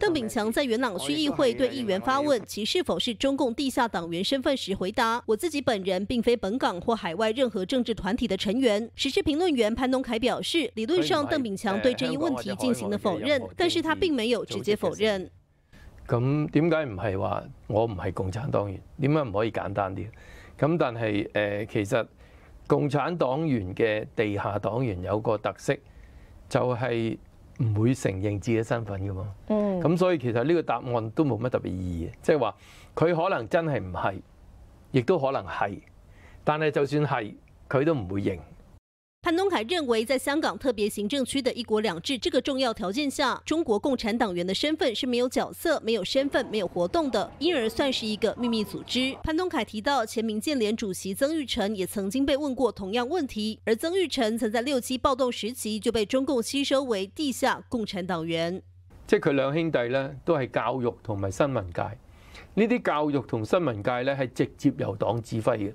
邓炳强在元朗区议会对议员发问其是否是中共地下党员身份时回答：我自己本人并非本港或海外任何政治团体的成员。时事评论员潘东凯表示，理论上邓炳强对这一问题进行了否认，但是他并没有直接否认。咁点解唔系话我唔系共产党员？点解唔可以简单啲？咁但系诶，其实共产党员嘅地下党员有个特色就系。唔會承認自己身份嘅喎，咁所以其實呢個答案都冇乜特別意義即係話佢可能真係唔係，亦都可能係，但係就算係佢都唔會認。潘东凯认为，在香港特别行政区的一国两制这个重要条件下，中国共产党员的身份是没有角色、没有身份、没有活动的，因而算是一个秘密组织。潘东凯提到，前民建联主席曾玉成也曾经被问过同样问题，而曾玉成曾在六七暴动时期就被中共吸收为地下共产党员。即佢两兄弟咧，都系教育同埋新闻界，呢啲教育同新闻界咧系直接由党指挥嘅。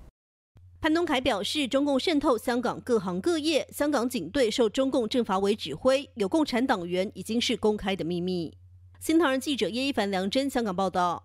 潘东凯表示，中共渗透香港各行各业，香港警队受中共政法委指挥，有共产党员已经是公开的秘密。新唐人记者叶一凡、梁真香港报道。